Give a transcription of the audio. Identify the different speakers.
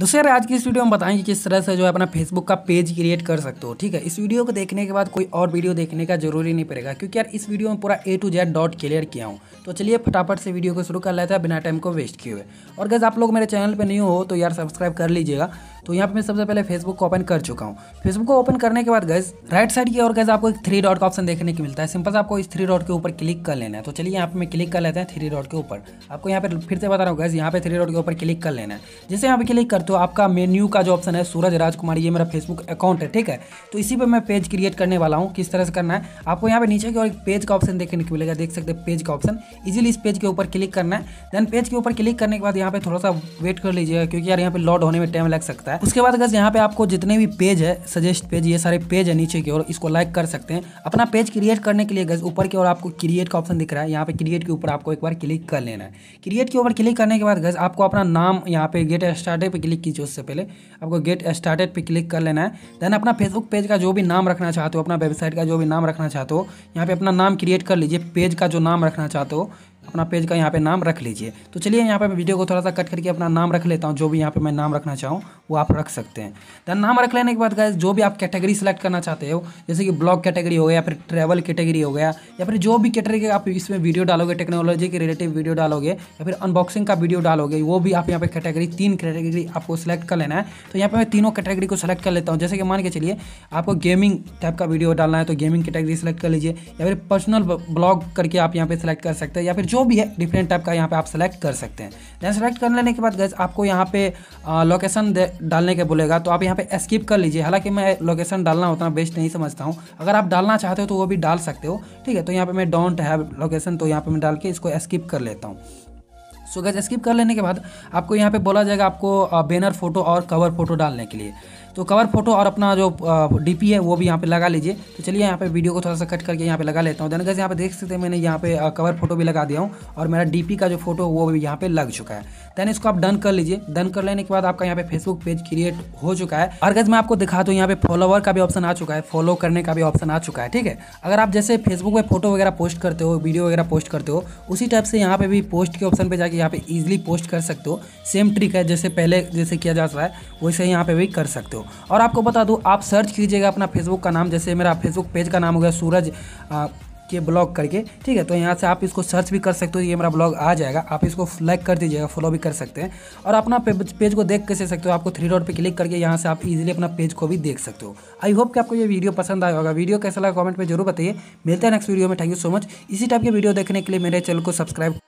Speaker 1: दोस्तों यार आज की इस वीडियो में बताएंगे किस तरह से जो है अपना फेसबुक का पेज क्रिएट कर सकते हो ठीक है इस वीडियो को देखने के बाद कोई और वीडियो देखने का जरूरी नहीं पड़ेगा क्योंकि यार इस वीडियो में पूरा A to Z dot clear किया हूँ तो चलिए फटाफट से वीडियो को शुरू कर लेते हैं बिना टाइम को वेस्ट किए हुए और अगर आप लोग मेरे चैनल पर नहीं हो तो यार सब्सक्राइब कर लीजिएगा तो यहाँ पे मैं सबसे पहले फेसबुक को ओपन कर चुका हूँ फेसबुक को ओपन करने के बाद गैस राइट साइड की और गैस आपको एक थ्री डॉट का ऑप्शन देखने को मिलता है सिंपल से आपको इस थ्री डॉट के ऊपर क्लिक कर लेना है तो चलिए यहाँ पे मैं क्लिक कर लेते हैं थ्री डॉट के ऊपर आपको यहाँ पर फिर से बता रहा हूँ गैस यहाँ पे थ्री डॉट के ऊपर क्लिक कर लेना है जैसे यहाँ पे क्लिक करते हो आपका मेन्यू का जो ऑप्शन है सूरज राजकुमार ये मेरा फेसबुक अकाउंट है ठीक है तो इसी पर मैं पेज क्रिएट करने वाला हूँ किस तरह से करना है आपको यहाँ पे नीचे की और एक पेज का ऑप्शन देखने को मिलेगा देख सकते पेज का ऑप्शन इजिली इस पेज के ऊपर क्लिक करना है देन पेज के ऊपर क्लिक करने के बाद यहाँ पे थोड़ा सा वेट कर लीजिएगा क्योंकि यार यहाँ पे लॉड होने में टाइम लग सकता है है उसके बाद अगर यहाँ पे आपको जितने भी पेज है सजेस्ट पेज ये सारे पेज है नीचे की ओर इसको लाइक कर सकते हैं अपना पेज क्रिएट करने के लिए गज ऊपर की ओर आपको क्रिएट का ऑप्शन दिख रहा है यहाँ पे क्रिएट के ऊपर आपको एक बार क्लिक कर लेना है क्रिएट के ऊपर क्लिक करने के बाद गज आपको अपना नाम यहाँ पे गेट स्टार्टेड पर क्लिक कीजिए उससे पहले आपको गेट स्टार्टेड पर क्लिक कर लेना है देन अपना फेसबुक पेज का जो भी नाम रखना चाहते हो अपना वेबसाइट का जो भी नाम रखना चाहते हो यहाँ पे अपना नाम क्रिएट कर लीजिए पेज का जो नाम रखना चाहते हो अपना पेज का यहाँ पे नाम रख लीजिए तो चलिए यहाँ पे मैं वीडियो को थोड़ा सा कट करके अपना नाम रख लेता हूँ जो भी यहाँ पे मैं नाम रखना चाहूँ वो आप रख सकते हैं देन नाम रख लेने के बाद गाइज जो भी आप कैटेगरी सेलेक्ट करना चाहते हो जैसे कि ब्लॉग कैटेगरी हो गया या फिर ट्रैवल कैटेगरी हो गया या फिर जो भी कैटेगरी आप इसमें वीडियो डालोगे टेक्नोलॉजी के रिलेटिव वीडियो डालोगे या फिर अनबॉक्सिंग का वीडियो डालोगे वो भी आप यहाँ पर कैटेगरी तीन कैटेगरी आपको सेलेक्ट कर लेना है तो यहाँ पर मैं तीनों कैटेगरी को सेलेक्ट कर लेता हूँ जैसे कि मान के चलिए आपको गेमिंग टाइप का वीडियो डालना है तो गेमिंग कैटेगरी सेलेक्ट कर लीजिए या फिर पर्सनल ब्लॉग करके आप यहाँ पर सेलेक्ट कर सकते हैं या फिर जो भी है डिफरेंट टाइप का यहाँ पर आप सेलेक्ट कर सकते हैं देन सेलेक्ट कर लेने के बाद गैस आपको यहाँ पे लोकेशन डालने के बोलेगा तो आप यहाँ पे स्किप कर लीजिए हालांकि मैं लोकेशन डालना उतना बेस्ट नहीं समझता हूँ अगर आप डालना चाहते हो तो वो भी डाल सकते हो ठीक है तो यहाँ पे मैं डोंट हैव लोकेशन तो यहाँ पे मैं डाल के इसको स्किप कर लेता हूँ सो गैस स्किप कर लेने के बाद आपको यहाँ पे बोला जाएगा आपको बैनर uh, फोटो और कवर फोटो डालने के लिए तो कवर फोटो और अपना जो डीपी है वो भी यहाँ पे लगा लीजिए तो चलिए यहाँ पे वीडियो को थोड़ा सा कट करके यहाँ पे लगा लेता हूँ देनगज यहाँ पे देख सकते हैं मैंने यहाँ पे कवर फोटो भी लगा दिया हूँ और मेरा डीपी का जो फोटो वो भी यहाँ पे लग चुका है देन इसको आप डन कर लीजिए डन कर लेने के बाद आपका यहाँ पे फेसबुक पेज क्रिएट हो चुका है और गज मैं आपको दिखा दूँ यहाँ पे फॉलोवर का भी ऑप्शन आ चुका है फॉलो करने का भी ऑप्शन आ चुका है ठीक है अगर आप जैसे फेसबुक पर फोटो वगैरह पोस्ट करते हो वीडियो वगैरह पोस्ट करते हो उसी टाइप से यहाँ पे भी पोस्ट के ऑप्शन पर जाके यहाँ पे ईजिली पोस्ट कर सकते हो सेम ट्रिक है जैसे पहले जैसे किया जाता है वैसे यहाँ पे भी कर सकते हो और आपको बता दूँ आप सर्च कीजिएगा अपना फेसबुक का नाम जैसे मेरा फेसबुक पेज का नाम हो गया सूरज के ब्लॉग करके ठीक है तो यहाँ से आप इसको सर्च भी कर सकते हो ये मेरा ब्लॉग आ जाएगा आप इसको लाइक कर दीजिएगा फॉलो भी कर सकते हैं और अपना पेज को देख कैसे सकते हो आपको थ्री डॉट पे क्लिक करके यहाँ से आप इजीली अपना पेज को भी देख सकते हो आई होप कि आपको ये वीडियो पसंद आया होगा वीडियो कैसा लगा कॉमेंट में जरूर बताइए मिलते हैं नेक्स्ट वीडियो में थैंक यू सो मच इसी टाइप के वीडियो देखने के लिए मेरे चैनल को सब्सक्राइब